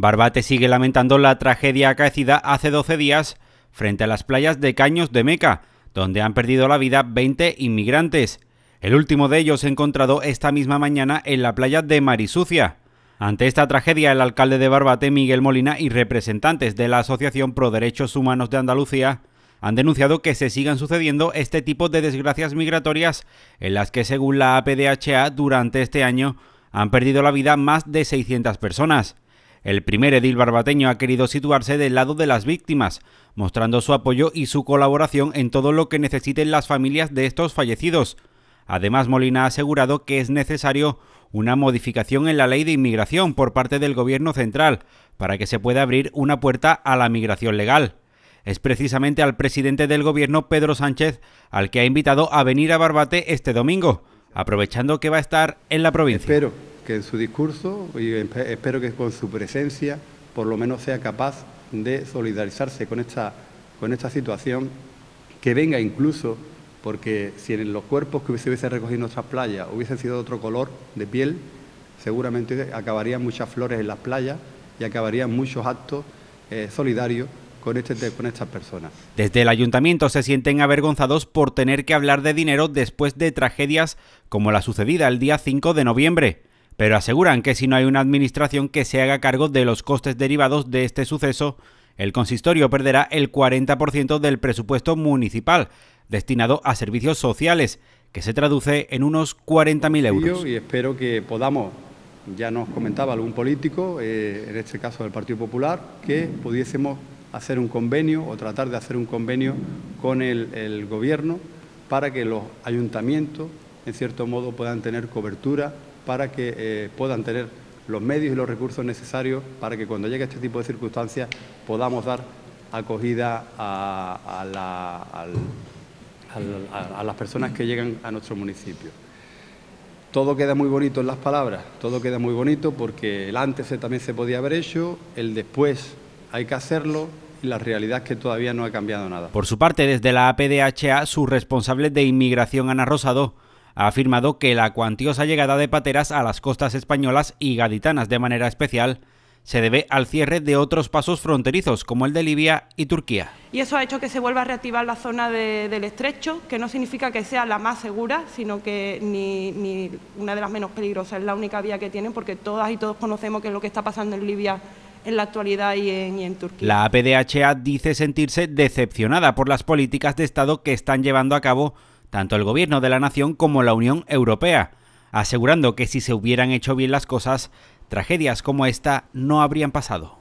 Barbate sigue lamentando la tragedia acaecida hace 12 días frente a las playas de Caños de Meca, donde han perdido la vida 20 inmigrantes. El último de ellos se encontrado esta misma mañana en la playa de Marisucia. Ante esta tragedia, el alcalde de Barbate, Miguel Molina, y representantes de la Asociación Pro Derechos Humanos de Andalucía han denunciado que se sigan sucediendo este tipo de desgracias migratorias en las que, según la APDHA, durante este año han perdido la vida más de 600 personas. El primer edil barbateño ha querido situarse del lado de las víctimas, mostrando su apoyo y su colaboración en todo lo que necesiten las familias de estos fallecidos. Además, Molina ha asegurado que es necesario una modificación en la ley de inmigración por parte del Gobierno central para que se pueda abrir una puerta a la migración legal. Es precisamente al presidente del Gobierno, Pedro Sánchez, al que ha invitado a venir a Barbate este domingo, aprovechando que va a estar en la provincia que en su discurso, y espero que con su presencia, por lo menos sea capaz de solidarizarse con esta, con esta situación, que venga incluso, porque si en los cuerpos que se hubiesen recogido en nuestras playas hubiesen sido de otro color de piel, seguramente acabarían muchas flores en las playas y acabarían muchos actos eh, solidarios con, este, con, estas personas. Desde el ayuntamiento se sienten avergonzados por tener que hablar de dinero después de tragedias como la sucedida el día 5 de noviembre pero aseguran que si no hay una administración que se haga cargo de los costes derivados de este suceso, el consistorio perderá el 40% del presupuesto municipal destinado a servicios sociales, que se traduce en unos 40.000 euros. Y espero que podamos, ya nos comentaba algún político, eh, en este caso del Partido Popular, que pudiésemos hacer un convenio o tratar de hacer un convenio con el gobierno para que los ayuntamientos, en cierto modo, puedan tener cobertura para que eh, puedan tener los medios y los recursos necesarios para que cuando llegue este tipo de circunstancias podamos dar acogida a, las personas que llegan a nuestro municipio. Todo queda muy bonito en las palabras, todo queda muy bonito porque el antes también se podía haber hecho, el después hay que hacerlo, y la realidad es que todavía no ha cambiado nada. Por su parte, desde la APDHA, su responsable de inmigración, Ana Rosado, ha afirmado que la cuantiosa llegada de pateras a las costas españolas y gaditanas de manera especial se debe al cierre de otros pasos fronterizos como el de Libia y Turquía. Y eso ha hecho que se vuelva a reactivar la zona del estrecho, que no significa que sea la más segura, sino que ni, una de las menos peligrosas, es la única vía que tienen, porque todas y todos conocemos qué es lo que está pasando en Libia en la actualidad y en, y en, Turquía. La APDHA dice sentirse decepcionada por las políticas de Estado que están llevando a cabo tanto el gobierno de la nación como la Unión Europea, asegurando que si se hubieran hecho bien las cosas, tragedias como esta no habrían pasado.